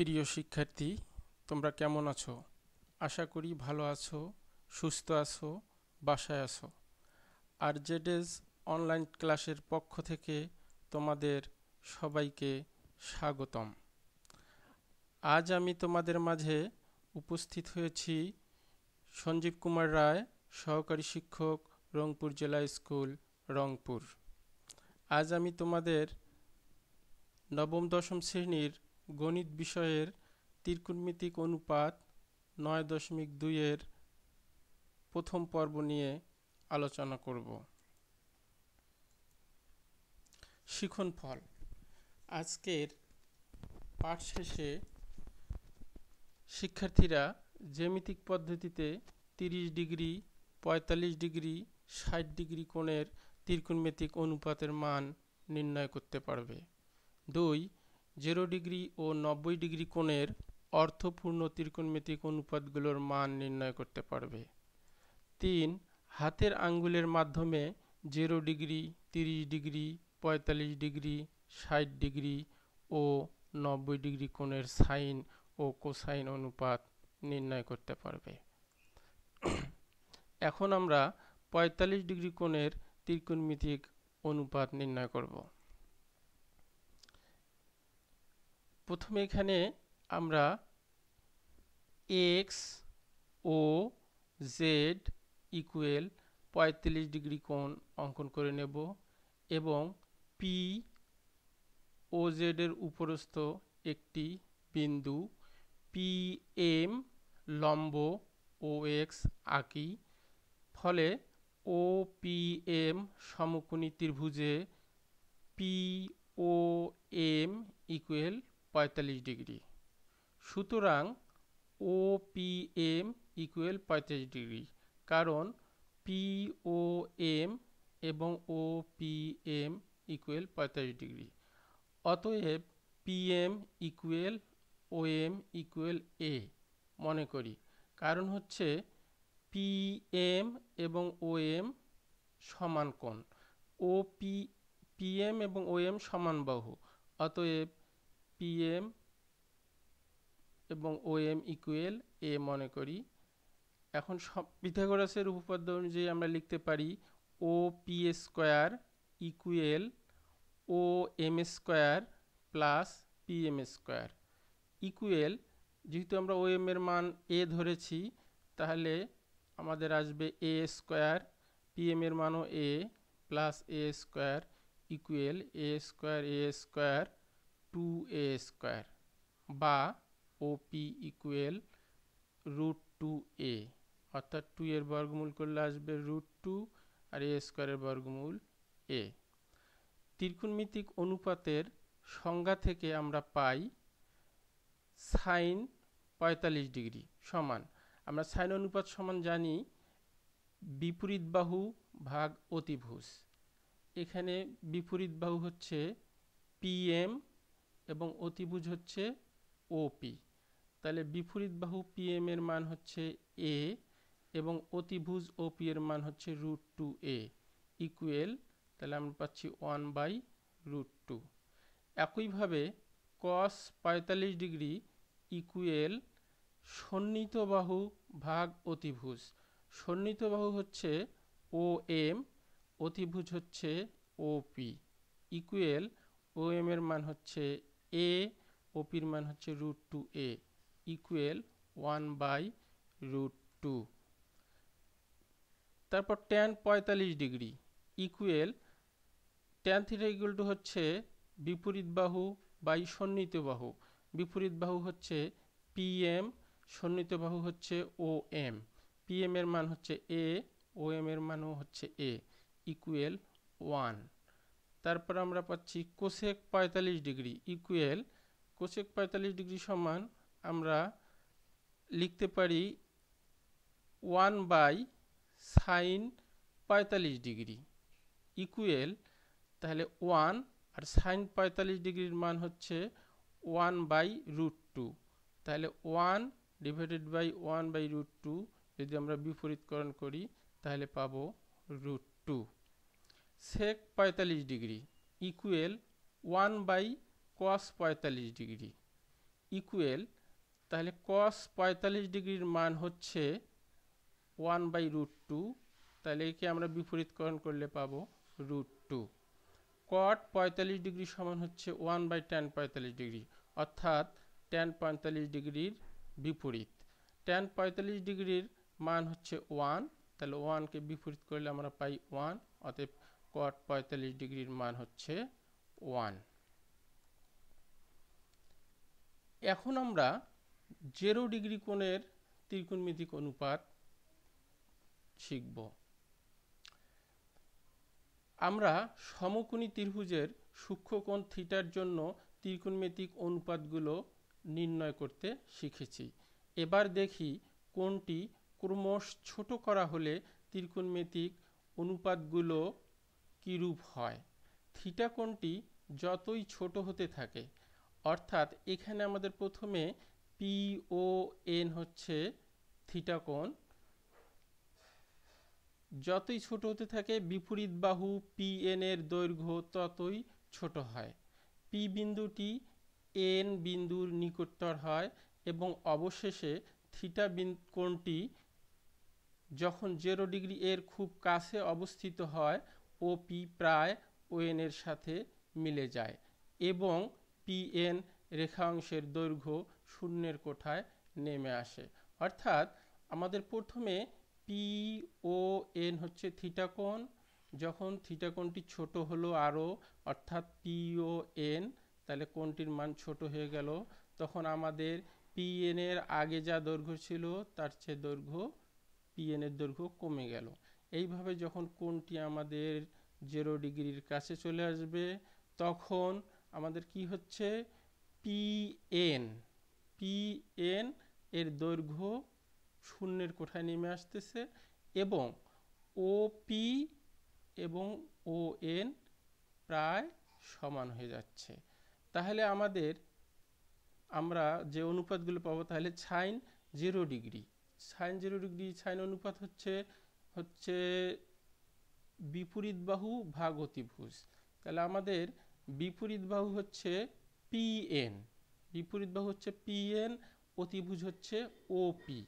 প্রিয় শিক্ষার্থী তোমরা কেমন আছো আশা করি ভালো আছো সুস্থ আছো বাসায় আছো আর জেডেজ অনলাইন ক্লাসের পক্ষ থেকে তোমাদের সবাইকে স্বাগতম আজ আমি তোমাদের মাঝে উপস্থিত হয়েছি সঞ্জীব কুমার রায় সহকারী শিক্ষক রংপুর জেলা স্কুল রংপুর আজ আমি তোমাদের নবম দশম শ্রেণীর গণিত বিষয়ের ত্রিকোণমিতিক অনুপাত নয় দশমিক দুইয়ের প্রথম পর্ব নিয়ে আলোচনা করব ফল আজকের পাঠ শেষে শিক্ষার্থীরা জ্যামিতিক পদ্ধতিতে তিরিশ ডিগ্রি পঁয়তাল্লিশ ডিগ্রি ষাট ডিগ্রি কোণের ত্রিকোণমিতিক অনুপাতের মান নির্ণয় করতে পারবে দুই জিরো ডিগ্রি ও নব্বই ডিগ্রি কোণের অর্থপূর্ণ ত্রিকোণমিতিক অনুপাতগুলোর মান নির্ণয় করতে পারবে তিন হাতের আঙ্গুলের মাধ্যমে জিরো ডিগ্রি তিরিশ ডিগ্রি পঁয়তাল্লিশ ডিগ্রি ষাট ডিগ্রি ও নব্বই ডিগ্রি কোণের সাইন ও কোসাইন অনুপাত নির্ণয় করতে পারবে এখন আমরা পঁয়তাল্লিশ ডিগ্রি কোণের ত্রিকোণমিতিক অনুপাত নির্ণয় করব প্রথমে এখানে আমরা এক্স ও জেড ইকুয়েল পঁয়তাল্লিশ ডিগ্রি কোণ অঙ্কন করে নেব এবং পি ও জেডের উপরস্থ একটি বিন্দু পি এম লম্ব ও এক্স আঁকি ফলে ও পি এম সমকোণী ত্রিভুজে পি ও এম ইকুয়েল পঁয়তাল্লিশ ডিগ্রি সুতরাং ও পি এম ইকুয়েল পঁয়তাল্লিশ ডিগ্রি কারণ পি ও এম এবং ও পি এম ইকুয়েল পঁয়তাল্লিশ ডিগ্রি অতএব P M equal O M equal a মনে করি কারণ হচ্ছে পি এম এবং ও এম সমান কোণ ও পি পি এম এবং ও এম সমান বাহু অতএব পিএম এবং ওএম ইকুয়েল এ মনে করি এখন সব পিথাগোরাসের উপপাদ্য অনুযায়ী আমরা লিখতে পারি O P A square equal O M square plus P M square equal যেহেতু আমরা ও এম এর মান এ ধরেছি তাহলে আমাদের আসবে এ স্কোয়ার পি এম এর মানও a plus a square equal a square a square two a square বা OP equal root two a অর্থাৎ টু এর বর্গমূল করলে আসবে রুট টু আর এ স্কোয়ারের বর্গমূল এ ত্রিকোণমিতিক অনুপাতের সংজ্ঞা থেকে আমরা পাই সাইন পঁয়তাল্লিশ ডিগ্রি সমান আমরা সাইন অনুপাত সমান জানি বিপরীত বাহু ভাগ অতিভুজ এখানে বিপরীত বাহু হচ্ছে পিএম এবং অতিভুজ হচ্ছে ওপি তাহলে বিপরীত বাহু পিএম এর মান হচ্ছে এ এবং অতিভুজ ওপি এর মান হচ্ছে রুট টু এ ইকুয়েল তাহলে আমরা পাচ্ছি ওয়ান বাই রুট টু একইভাবে কস পঁয়তাল্লিশ ডিগ্রি ইকুয়েল সন্নিহিত বাহু ভাগ অতিভুজ সন্নিহিত বাহু হচ্ছে ও এম অতিভুজ হচ্ছে O P equal O M এর মান হচ্ছে এ ওপির মান হচ্ছে root two a equal one by root two তারপর টেন পঁয়তাল্লিশ degree equal tan theta equal to হচ্ছে বিপরীত বাহু বাই সন্নিহিত বাহু বিপরীত বাহু হচ্ছে পিএম সন্নিহিত বাহু হচ্ছে ও এম পিএম এর মান হচ্ছে এ ও এম এর মানও হচ্ছে এ ইকুয়েল ওয়ান তারপর আমরা পাচ্ছি কোশেক পঁয়তাল্লিশ ডিগ্রি ইকুয়েল কোশেক পঁয়তাল্লিশ ডিগ্রি সমান আমরা লিখতে পারি ওয়ান বাই সাইন পঁয়তাল্লিশ ডিগ্রি ইকুয়েল তাহলে ওয়ান আর সাইন পঁয়তাল্লিশ ডিগ্রির মান হচ্ছে ওয়ান বাই রুট টু তাহলে one divided by one by root two যদি আমরা বিপরীতকরণ করি তাহলে পাবো রুট টু সেক পঁয়তাল্লিশ degree equal one by cos পঁয়তাল্লিশ ডিগ্রি ইকুয়েল তাহলে কস পঁয়তাল্লিশ ডিগ্রির মান হচ্ছে ওয়ান বাই রুট টু তাহলে একে আমরা বিপরীতকরণ করলে পাব রুট টু কট পঁয়তাল্লিশ ডিগ্রি সমান হচ্ছে ওয়ান বাই টেন পঁয়তাল্লিশ ডিগ্রি অর্থাৎ টেন পঁয়তাল্লিশ ডিগ্রির বিপরীত টেন পঁয়তাল্লিশ ডিগ্রির মান হচ্ছে ওয়ান তাহলে ওয়ানকে বিপরীত করলে আমরা পাই ওয়ান অতএব কট পঁয়তাল্লিশ ডিগ্রির মান হচ্ছে ওয়ান এখন আমরা জেরো ডিগ্রি কোণের ত্রিকোণমিতিক অনুপাত শিখব আমরা সমকোণী ত্রিভুজের সূক্ষ্মকোণ থিটার জন্য ত্রিকোণমিতিক অনুপাতগুলো নির্ণয় করতে শিখেছি এবার দেখি কোনটি ক্রমশ ছোট করা হলে ত্রিকোণমিতিক অনুপাতগুলো রূপ হয় থিটা কোণটি যতই ছোট হতে থাকে অর্থাৎ এখানে আমাদের প্রথমে পি ও এন হচ্ছে থিটা কোণ যতই ছোট হতে থাকে বিপরীত বাহু পি এন এর দৈর্ঘ্য ততই ছোট হয় পি বিন্দুটি এন বিন্দুর নিকটতর হয় এবং অবশেষে থিটা কোণটি যখন জিরো ডিগ্রি এর খুব কাছে অবস্থিত হয় ওপি প্রায় এর সাথে মিলে যায় এবং পিএন রেখাংশের দৈর্ঘ্য শূন্যের কোঠায় নেমে আসে অর্থাৎ আমাদের প্রথমে পি ও এন হচ্ছে থিটাকোণ যখন থিটাকোণটি ছোট হলো আরও অর্থাৎ পি ও এন তাহলে কোণটির মান ছোট হয়ে গেল তখন আমাদের পিএনের আগে যা দৈর্ঘ্য ছিল তার চেয়ে দৈর্ঘ্য পিএনের দৈর্ঘ্য কমে গেল এইভাবে যখন কোণটি আমাদের জিরো ডিগ্রির কাছে চলে আসবে তখন আমাদের কি হচ্ছে এন পি এন এর দৈর্ঘ্য শূন্যের কোঠায় নেমে আসতেছে এবং ওপি এবং ও এন প্রায় সমান হয়ে যাচ্ছে তাহলে আমাদের আমরা যে অনুপাতগুলো পাবো তাহলে sine zero degree sine zero degree sine অনুপাত হচ্ছে হচ্ছে বিপরীত বাহু ভাগ অতিভুজ তাহলে আমাদের বিপরীত বাহু হচ্ছে পিএন বিপরীত বাহু হচ্ছে পিএন অতিভুজ হচ্ছে ওপি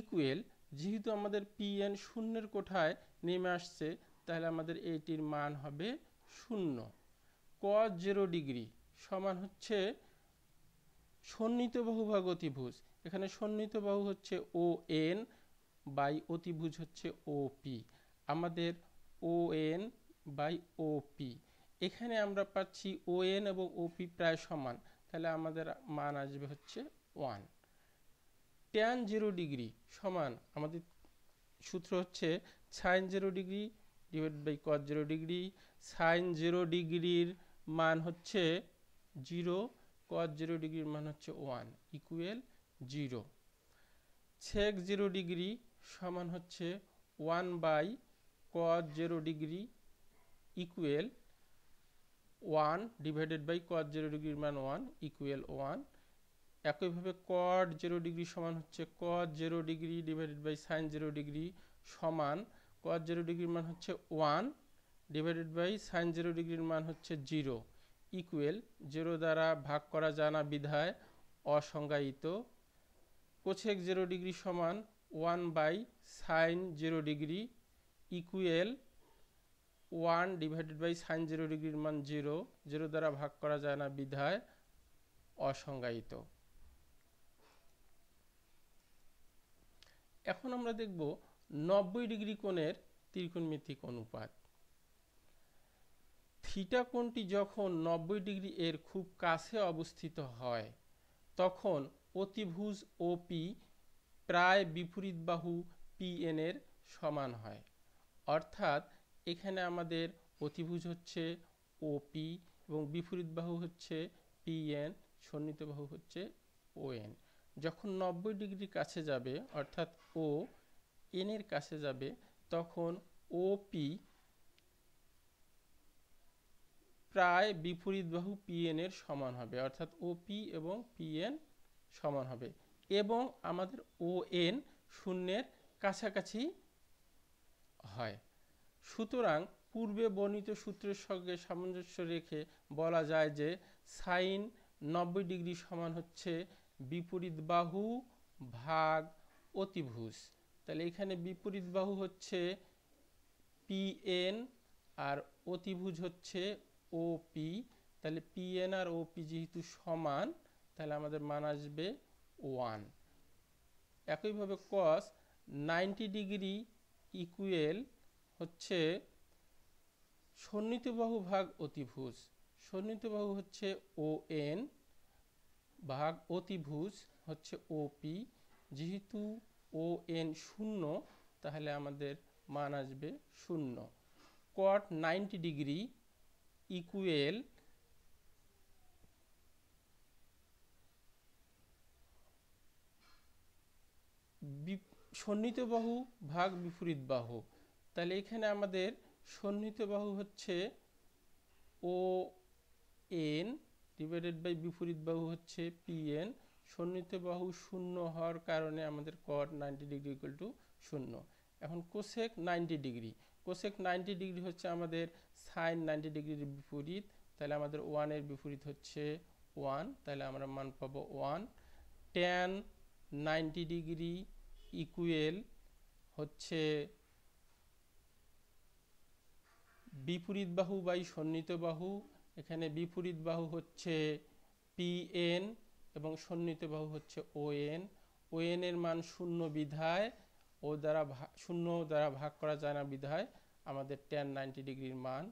ইকুয়েল যেহেতু আমাদের পিএন শূন্যের কোঠায় নেমে আসছে তাহলে আমাদের এটির মান হবে শূন্য ক জিরো ডিগ্রি সমান হচ্ছে সন্নিহিত ভাগ অতিভুজ এখানে সন্নিহিত বাহু হচ্ছে ও এন বাই অতিভুজ হচ্ছে ওপি আমাদের এন বাই ওপি এখানে আমরা পাচ্ছি ওএন এবং ওপি প্রায় সমান তাহলে আমাদের মান আসবে হচ্ছে ওয়ান ট্যান জিরো ডিগ্রি সমান আমাদের সূত্র হচ্ছে sine zero degree divide by cos zero degree sine zero ডিগ্রির মান হচ্ছে জিরো কস জিরো ডিগ্রির মান হচ্ছে one equal zero sec zero degree সমান হচ্ছে one by cos zero degree equal one divided by cos zero ডিগ্রির মান ওয়ান ইকুয়েল ওয়ান একইভাবে কট জিরো ডিগ্রি সমান হচ্ছে cos zero degree divided by sine zero degree সমান cos zero ডিগ্রির মান হচ্ছে one divided by sine zero ডিগ্রির মান হচ্ছে জিরো ইকুয়েল জিরো দ্বারা ভাগ করা জানা বিধায় অসংজ্ঞায়িত কোচেক জিরো ডিগ্রি সমান one by sine zero degree equal one divided by sine zero ডিগ্রির মান জিরো জিরো দ্বারা ভাগ করা যায় না বিধায় অসংজ্ঞায়িত এখন আমরা দেখব নব্বই ডিগ্রি কোণের ত্রিকোণমিতিক অনুপাত থিটা কোণটি যখন নব্বই ডিগ্রি এর খুব কাছে অবস্থিত হয় তখন অতিভুজ ওপি প্রায় বিপরীত বাহু পিএন এর সমান হয় অর্থাৎ এখানে আমাদের অতিভুজ হচ্ছে ওপি এবং বিপরীত বাহু হচ্ছে পিএন সন্নিহিত বাহু হচ্ছে ওএন যখন নব্বই ডিগ্রির কাছে যাবে অর্থাৎ ও এন এর কাছে যাবে তখন ওপি প্রায় বিপরীত বাহু পিএন এর সমান হবে অর্থাৎ ওপি এবং পিএন সমান হবে এবং আমাদের ও এন শূন্যের কাছাকাছি হয় সুতরাং পূর্বে বর্ণিত সূত্রের সঙ্গে সামঞ্জস্য রেখে বলা যায় যে সাইন নব্বই ডিগ্রি সমান হচ্ছে বিপরীত বাহু ভাগ অতিভুজ তাহলে এখানে বিপরীত বাহু হচ্ছে পিএন আর অতিভুজ হচ্ছে ওপি তাহলে পিএন আর ওপি যেহেতু সমান তাহলে আমাদের মান আসবে ওয়ান একইভাবে কস নাইনটি ডিগ্রি ইকুয়েল হচ্ছে সন্নিতবাহু ভাগ অতিভুজ সন্নিতবাহু হচ্ছে ও এন ভাগ অতিভুজ হচ্ছে ও পি যেহেতু ও এন শূন্য তাহলে আমাদের মান আসবে শূন্য কট নাইনটি ডিগ্রি ইকুয়েল সন্নিহিত বাহু ভাগ বিপরীত বাহু তাহলে এখানে আমাদের সন্নিহিত বাহু হচ্ছে ও এন ডিভাইডেড বাই বিপরীত বাহু হচ্ছে পিএন সন্নিহিত বাহু শূন্য হওয়ার কারণে আমাদের cot ninety degree equal to শূন্য এখন cosec ninety degree cosec ninety degree হচ্ছে আমাদের সাইন নাইনটি ডিগ্রির বিপরীত তাহলে আমাদের ওয়ানের বিপরীত হচ্ছে ওয়ান তাহলে আমরা মান পাবো one tan ninety degree equal হচ্ছে বিপরীত বাহু বাই সন্নিহিত বাহু এখানে বিপরীত বাহু হচ্ছে পিএন এবং সন্নিহিত বাহু হচ্ছে ও ওএন ওএন এর মান শূন্য বিধায় ও দ্বারা শূন্য দ্বারা ভাগ করা যায় না বিধায় আমাদের টেন নাইনটি ডিগ্রির মান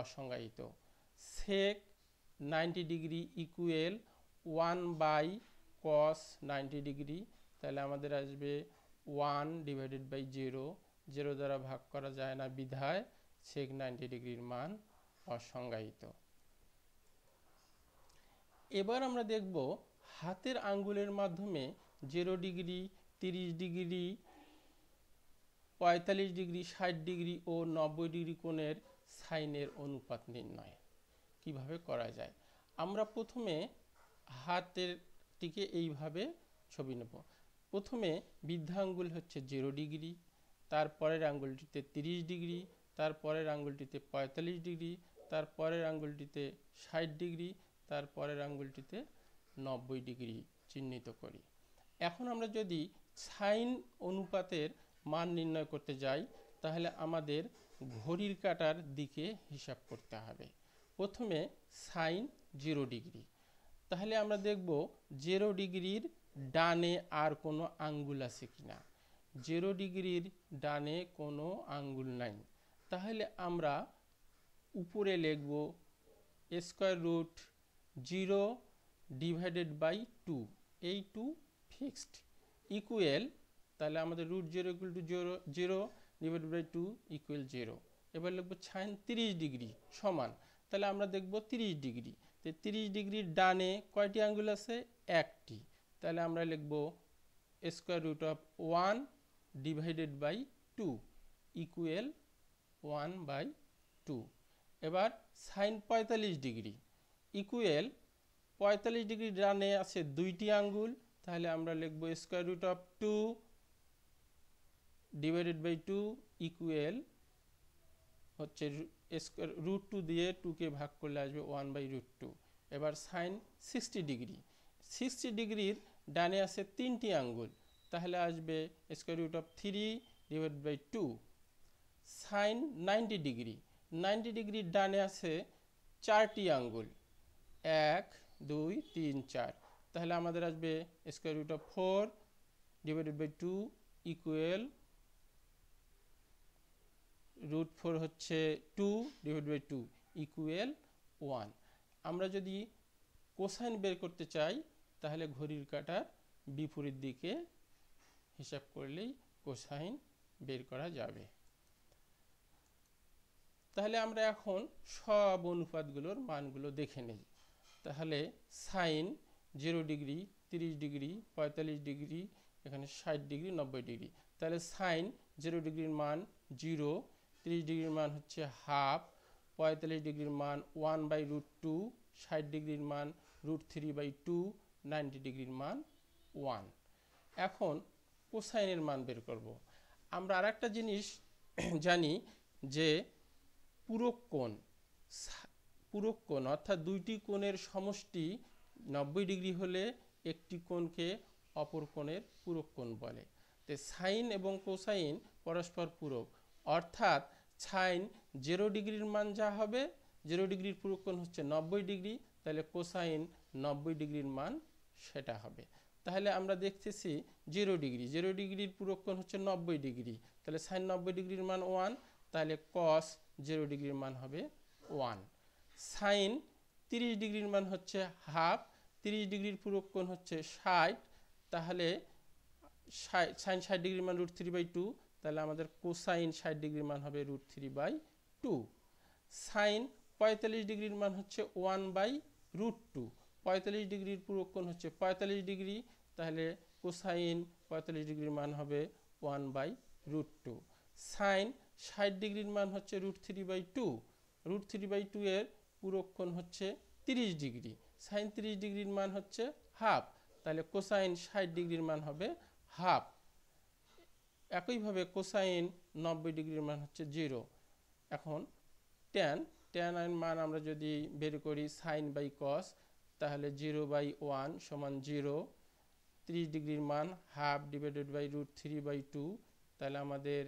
অসংজ্ঞায়িত sec ninety degree equal one by cos ninety degree তাহলে আমাদের আসবে one divided by zero zero দ্বারা ভাগ করা যায় না বিধায় সেক নাইনটি ডিগ্রির মান অসংজ্ঞায়িত এবার আমরা দেখব হাতের আঙ্গুলের মাধ্যমে জিরো ডিগ্রি তিরিশ ডিগ্রি পঁয়তাল্লিশ ডিগ্রি ষাট ডিগ্রি ও নব্বই ডিগ্রি কোণের সাইনের অনুপাত নির্ণয় কিভাবে করা যায় আমরা প্রথমে হাতেরটিকে এইভাবে ছবি নেব প্রথমে বৃদ্ধাঙ্গুল হচ্ছে জিরো ডিগ্রি তারপরের আঙ্গুলটিতে 30 ডিগ্রি তারপরের আঙ্গুলটিতে 45 ডিগ্রি তারপরের আঙ্গুলটিতে 60 ডিগ্রি তারপরের আঙ্গুলটিতে 90 ডিগ্রি চিহ্নিত করি এখন আমরা যদি সাইন অনুপাতের মান নির্ণয় করতে যাই তাহলে আমাদের ঘড়ির কাটার দিকে হিসাব করতে হবে প্রথমে সাইন জিরো ডিগ্রি তাহলে আমরা দেখব জিরো ডিগ্রির ডানে আর কোনো আঙ্গুল আছে কি না জিরো ডিগ্রির ডানে কোনো আঙ্গুল নাই তাহলে আমরা উপরে লিখব square root zero divided by two এই টু ফিক্সড ইকুয়েল তাহলে আমাদের root zero equal to zero zero divided by two equal zero এবার লিখবো সাইন তিরিশ ডিগ্রি সমান তাহলে আমরা দেখব তিরিশ ডিগ্রি তো তিরিশ ডিগ্রির ডানে কয়টি আঙ্গুল আছে একটি তাহলে আমরা লিখব square root of one divided by two equal one by two এবার সাইন পঁয়তাল্লিশ ডিগ্রি ইকুয়েল পঁয়তাল্লিশ ডিগ্রি ডানে আছে দুইটি আঙ্গুল তাহলে আমরা লিখব square root of two divided by two equal হচ্ছে স্কোয়ার রুট টু দিয়ে টুকে ভাগ করলে আসবে ওয়ান বাই রুট টু এবার সাইন সিক্সটি ডিগ্রি সিক্সটি ডিগ্রির ডানে আছে তিনটি আঙ্গুল তাহলে আসবে square root of three divide by two sine ninety degree ninety degree ডানে আছে চারটি আঙ্গুল এক দুই তিন চার তাহলে আমাদের আসবে square root of four divided by two equal root four হচ্ছে two divide by two equal one আমরা যদি কোসাইন বের করতে চাই তাহলে ঘড়ির কাটার বিপরীত দিকে হিসাব করলেই কোসাইন বের করা যাবে তাহলে আমরা এখন সব অনুপাতগুলোর মানগুলো দেখে নেই তাহলে সাইন জিরো ডিগ্রি তিরিশ ডিগ্রি পঁয়তাল্লিশ ডিগ্রি এখানে ষাট ডিগ্রি নব্বই ডিগ্রি তাহলে সাইন জিরো ডিগ্রির মান জিরো তিরিশ ডিগ্রির মান হচ্ছে হাফ পঁয়তাল্লিশ ডিগ্রির মান ওয়ান বাই রুট টু ষাট ডিগ্রির মান রুট থ্রি বাই টু 90 ডিগ্রির মান ওয়ান এখন কোসাইনের মান বের করব। আমরা আরেকটা জিনিস জানি যে পূরক কোণ পূরক কোণ অর্থাৎ দুইটি কোণের সমষ্টি নব্বই ডিগ্রি হলে একটি কোণকে অপর কোণের পূরক কোণ বলে তে সাইন এবং কোসাইন পরস্পর পূরক অর্থাৎ সাইন 0 ডিগ্রির মান যা হবে 0 ডিগ্রির পূরক কোণ হচ্ছে নব্বই ডিগ্রি তাহলে কোসাইন নব্বই ডিগ্রির মান সেটা হবে তাহলে আমরা দেখতেছি জিরো ডিগ্রি জিরো ডিগ্রির পুরক্ষণ হচ্ছে নব্বই ডিগ্রি তাহলে সাইন নব্বই ডিগ্রির মান ওয়ান তাহলে কস জিরো ডিগ্রির মান হবে ওয়ান সাইন তিরিশ ডিগ্রির মান হচ্ছে হাফ তিরিশ ডিগ্রির পুরক্ষণ হচ্ছে ষাট তাহলে সাইন ষাট ডিগ্রির মান রুট থ্রি বাই টু তাহলে আমাদের কোসাইন ষাট ডিগ্রির মান হবে root three by two sine পঁয়তাল্লিশ ডিগ্রির মান হচ্ছে ওয়ান বাই রুট টু পঁয়তাল্লিশ ডিগ্রির পুরক্ষণ হচ্ছে পঁয়তাল্লিশ ডিগ্রি তাহলে কোসাইন পঁয়তাল্লিশ ডিগ্রির মান হবে one by root two sine ষাট ডিগ্রির মান হচ্ছে root three by two root three by two এর পুরক্ষণ হচ্ছে তিরিশ ডিগ্রি সাইন তিরিশ ডিগ্রির মান হচ্ছে হাফ তাহলে কোসাইন ষাট ডিগ্রির মান হবে হাফ একইভাবে কোসাইন নব্বই ডিগ্রির মান হচ্ছে জিরো এখন ট্যান ট্যান মান আমরা যদি বের করি সাইন বাই কস তাহলে জিরো বাই ওয়ান সমান জিরো ত্রিশ ডিগ্রির মান half divided by root three by two তাহলে আমাদের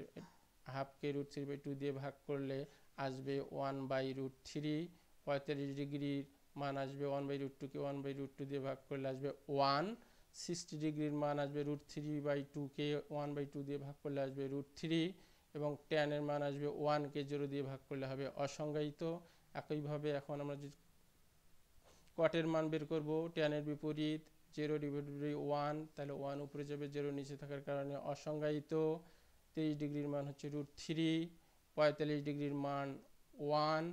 হাফকে রুট থ্রি বাই টু দিয়ে ভাগ করলে আসবে ওয়ান বাই রুট থ্রি পঁয়তাল্লিশ ডিগ্রির মান আসবে ওয়ান বাই রুট টুকে ওয়ান বাই রুট টু দিয়ে ভাগ করলে আসবে ওয়ান সিক্সটি ডিগ্রির মান আসবে রুট থ্রি বাই টুকে ওয়ান বাই টু দিয়ে ভাগ করলে আসবে রুট থ্রি এবং টেনের মান আসবে ওয়ানকে জিরো দিয়ে ভাগ করলে হবে অসংজ্ঞায়িত একইভাবে এখন আমরা যদি কটের মান বের করব ট্যানের বিপরীত জিরো ডিভাইডেড ওয়ান তাহলে ওয়ান উপরে যাবে জিরো নিচে থাকার কারণে অসংজ্ঞায়িত তেইশ ডিগ্রির মান হচ্ছে রুট থ্রি পঁয়তাল্লিশ ডিগ্রির মান ওয়ান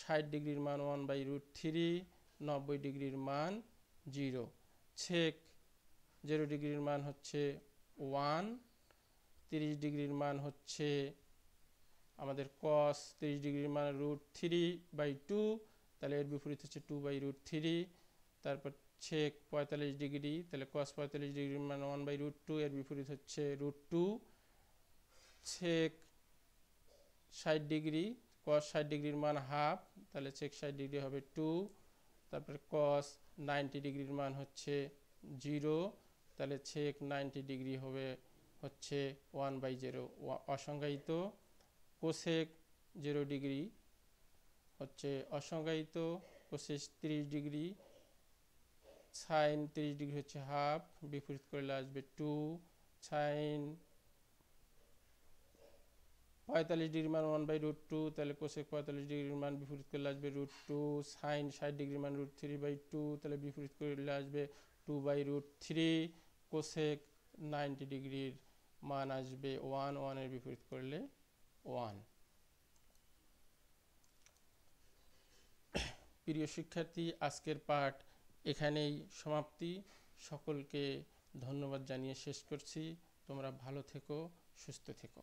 ষাট ডিগ্রির মান ওয়ান বাই রুট থ্রি নব্বই ডিগ্রির মান জিরো ছেক জিরো ডিগ্রির মান হচ্ছে ওয়ান তিরিশ ডিগ্রির মান হচ্ছে আমাদের কস তিরিশ ডিগ্রির মান রুট থ্রি বাই টু তাহলে এর বিপরীত হচ্ছে টু বাই রুট থ্রি তারপর ছেক পঁয়তাল্লিশ ডিগ্রি তাহলে কস পঁয়তাল্লিশ ডিগ্রির মান ওয়ান বাই রুট টু এর বিপরীত হচ্ছে রুট টু ছেক ষাট ডিগ্রি কস ষাট ডিগ্রির মান হাফ তাহলে ছেক ষাট ডিগ্রি হবে টু তারপর কস নাইনটি ডিগ্রির মান হচ্ছে জিরো তাহলে ছেক নাইনটি ডিগ্রি হবে হচ্ছে ওয়ান বাই জিরো অসংজ্ঞায়িত কোসেক জিরো ডিগ্রি হচ্ছে অসংজ্ঞায়িত কোষের তিরিশ ডিগ্রি সাইন ত্রিশ ডিগ্রি হচ্ছে হাফ বিপরীত করলে আসবে টু সাইন পঁয়তাল্লিশ ডিগ্রি মান ওয়ান বাই রুট টু তাহলে কোষেক পঁয়তাল্লিশ ডিগ্রির মান বিপরীত করলে আসবে রুট টু সাইন ষাট ডিগ্রি মান রুট থ্রি বাই টু তাহলে বিপরীত করলে আসবে two by root three cosec ninety ডিগ্রির মান আসবে ওয়ান ওয়ানের বিপরীত করলে ওয়ান প্রিয় শিক্ষার্থী আজকের পাঠ এখানেই সমাপ্তি সকলকে ধন্যবাদ জানিয়ে শেষ করছি তোমরা ভালো থেকো সুস্থ থেকো